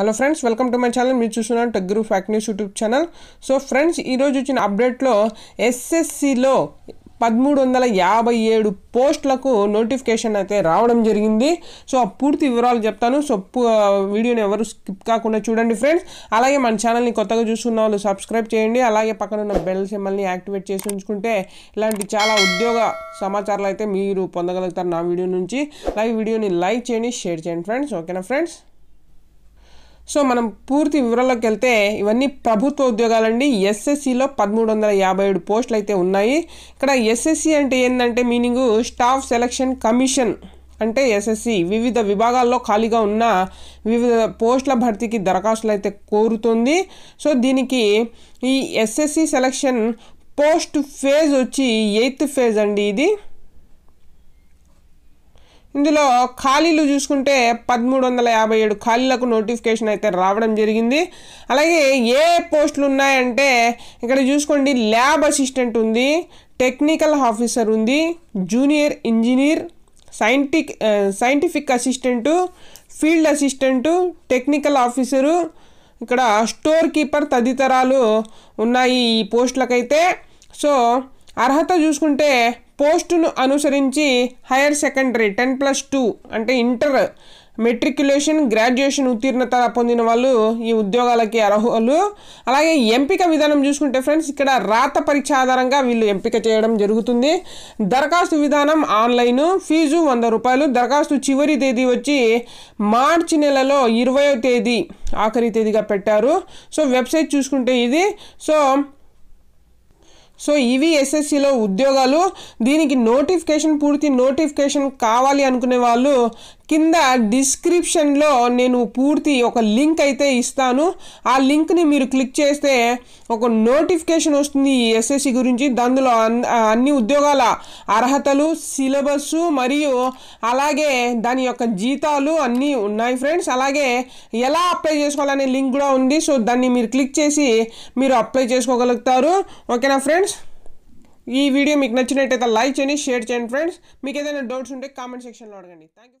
hello friends welcome to my channel మీరు చూస్తున్నాను tech group fact news YouTube channel so friends ఈరోజు వచ్చిన అప్డేట్లో ఎస్ఎస్సిలో పదమూడు వందల యాభై ఏడు పోస్టులకు నోటిఫికేషన్ అయితే రావడం జరిగింది సో ఆ పూర్తి వివరాలు చెప్తాను సో వీడియోని ఎవరు స్కిప్ కాకుండా చూడండి ఫ్రెండ్స్ అలాగే మన ఛానల్ని కొత్తగా చూస్తున్న వాళ్ళు సబ్స్క్రైబ్ చేయండి అలాగే పక్కన ఉన్న బెల్ సిమ్మల్ని యాక్టివేట్ చేసి ఉంచుకుంటే ఇలాంటి చాలా ఉద్యోగ సమాచారాలు అయితే మీరు పొందగలుగుతారు నా వీడియో నుంచి లైవ్ వీడియోని లైక్ చేయండి షేర్ చేయండి ఫ్రెండ్స్ ఓకేనా ఫ్రెండ్స్ సో మనం పూర్తి వివరాల్లోకి వెళ్తే ఇవన్నీ ప్రభుత్వ ఉద్యోగాలండి ఎస్ఎస్సిలో పదమూడు వందల యాభై ఏడు పోస్టులు అయితే ఉన్నాయి ఇక్కడ ఎస్ఎస్సి అంటే ఏంటంటే మీనింగు స్టాఫ్ సెలక్షన్ కమిషన్ అంటే ఎస్ఎస్సి వివిధ విభాగాల్లో ఖాళీగా ఉన్న వివిధ పోస్టుల భర్తీకి దరఖాస్తులు అయితే కోరుతుంది సో దీనికి ఈ ఎస్ఎస్సి సెలక్షన్ పోస్ట్ ఫేజ్ వచ్చి ఎయిత్ ఫేజ్ అండి ఇది ఇందులో ఖాళీలు చూసుకుంటే పదమూడు వందల యాభై ఏడు ఖాళీలకు నోటిఫికేషన్ అయితే రావడం జరిగింది అలాగే ఏ పోస్టులు ఉన్నాయంటే ఇక్కడ చూసుకోండి ల్యాబ్ అసిస్టెంట్ ఉంది టెక్నికల్ ఆఫీసర్ ఉంది జూనియర్ ఇంజనీర్ సైంటిక్ scientific assistant field assistant technical officer ఇక్కడ స్టోర్ కీపర్ తదితరాలు ఉన్నాయి ఈ పోస్టులకైతే సో అర్హత చూసుకుంటే పోస్టును అనుసరించి higher secondary ten plus two అంటే ఇంటర్ మెట్రిక్యులేషన్ గ్రాడ్యుయేషన్ ఉత్తీర్ణత పొందిన వాళ్ళు ఈ ఉద్యోగాలకి అర్హులు అలాగే ఎంపిక విధానం చూసుకుంటే ఫ్రెండ్స్ ఇక్కడ రాత పరీక్ష ఆధారంగా వీళ్ళు ఎంపిక చేయడం జరుగుతుంది దరఖాస్తు విధానం ఆన్లైను ఫీజు వంద రూపాయలు దరఖాస్తు చివరి తేదీ వచ్చి మార్చి నెలలో ఇరవయో తేదీ ఆఖరి తేదీగా పెట్టారు సో వెబ్సైట్ చూసుకుంటే ఇది సో సో ఇవి e ఎస్ఎస్సిలో ఉద్యోగాలు దీనికి నోటిఫికేషన్ పూర్తి నోటిఫికేషన్ కావాలి అనుకునే వాళ్ళు కింద డిస్క్రిప్షన్లో నేను పూర్తి ఒక లింక్ అయితే ఇస్తాను ఆ లింక్ని మీరు క్లిక్ చేస్తే ఒక నోటిఫికేషన్ వస్తుంది ఎస్ఎస్సి గురించి దానిలో అన్ని ఉద్యోగాల అర్హతలు సిలబస్ మరియు అలాగే దాని యొక్క జీతాలు అన్నీ ఉన్నాయి ఫ్రెండ్స్ అలాగే ఎలా అప్లై చేసుకోవాలనే లింక్ కూడా ఉంది సో దాన్ని మీరు క్లిక్ చేసి మీరు అప్లై చేసుకోగలుగుతారు ఓకేనా ఫ్రెండ్స్ ఈ వీడియో మీకు నచ్చినట్టయితే లైక్ చేయండి షేర్ చేయండి ఫ్రెండ్స్ మీకు ఏదైనా డౌట్స్ ఉంటే కామెంట్ సెక్షన్లో అడగండి థ్యాంక్ యూ